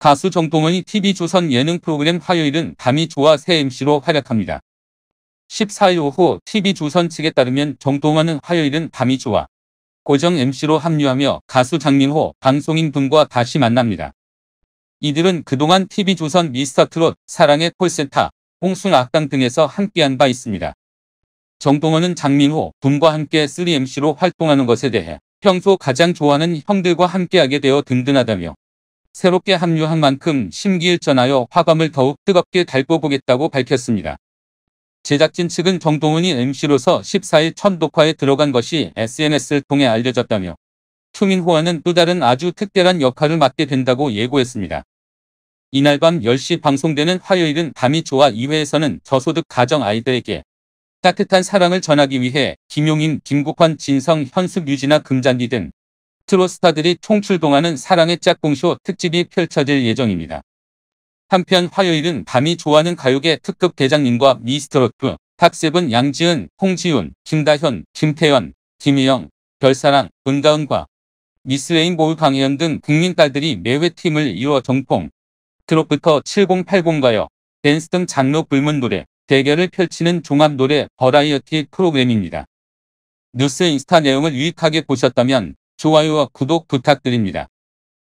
가수 정동원이 TV조선 예능 프로그램 화요일은 밤이 좋아 새 MC로 활약합니다. 14일 오후 TV조선 측에 따르면 정동원은 화요일은 밤이 좋아 고정 MC로 합류하며 가수 장민호, 방송인 분과 다시 만납니다. 이들은 그동안 TV조선 미스터트롯, 사랑의 콜센터, 홍순 악당 등에서 함께한 바 있습니다. 정동원은 장민호, 분과 함께 3MC로 활동하는 것에 대해 평소 가장 좋아하는 형들과 함께하게 되어 든든하다며 새롭게 합류한 만큼 심기일전하여 화감을 더욱 뜨겁게 달궈 보겠다고 밝혔습니다. 제작진 측은 정동훈이 MC로서 14일 첫 녹화에 들어간 것이 SNS를 통해 알려졌다며 투민호와는 또 다른 아주 특별한 역할을 맡게 된다고 예고했습니다. 이날 밤 10시 방송되는 화요일은 밤이 좋아 2회에서는 저소득 가정 아이들에게 따뜻한 사랑을 전하기 위해 김용인, 김국환, 진성, 현숙, 유진아, 금잔디 등 트로 스타들이 총출동하는 사랑의 짝꿍쇼 특집이 펼쳐질 예정입니다. 한편 화요일은 밤이 좋아하는 가요계 특급 대장님과 미스터로프, 탁세븐 양지은, 홍지윤, 김다현, 김태현, 김희영, 별사랑, 은가은과 미스레인보울 강혜연 등 국민딸들이 매회팀을 이어 정통, 트롯부터 7080가요, 댄스 등 장르 불문 노래, 대결을 펼치는 종합 노래 버라이어티 프로그램입니다. 뉴스 인스타 내용을 유익하게 보셨다면 좋아요와 구독 부탁드립니다.